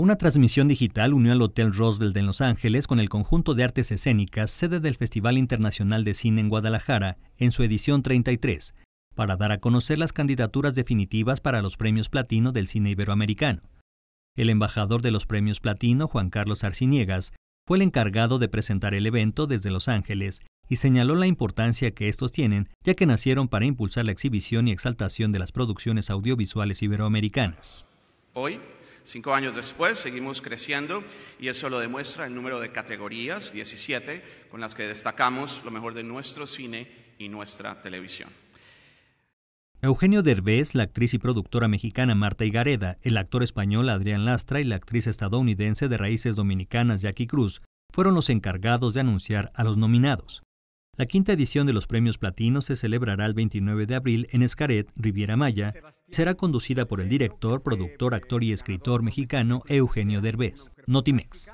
Una transmisión digital unió al Hotel Roosevelt en Los Ángeles con el conjunto de artes escénicas, sede del Festival Internacional de Cine en Guadalajara, en su edición 33, para dar a conocer las candidaturas definitivas para los premios platino del cine iberoamericano. El embajador de los premios platino, Juan Carlos Arciniegas, fue el encargado de presentar el evento desde Los Ángeles y señaló la importancia que estos tienen, ya que nacieron para impulsar la exhibición y exaltación de las producciones audiovisuales iberoamericanas. Hoy Cinco años después seguimos creciendo y eso lo demuestra el número de categorías, 17, con las que destacamos lo mejor de nuestro cine y nuestra televisión. Eugenio Derbez, la actriz y productora mexicana Marta Igareda, el actor español Adrián Lastra y la actriz estadounidense de raíces dominicanas Jackie Cruz fueron los encargados de anunciar a los nominados. La quinta edición de los Premios Platinos se celebrará el 29 de abril en Escaret, Riviera Maya, será conducida por el director, productor, actor y escritor mexicano Eugenio Derbez, Notimex.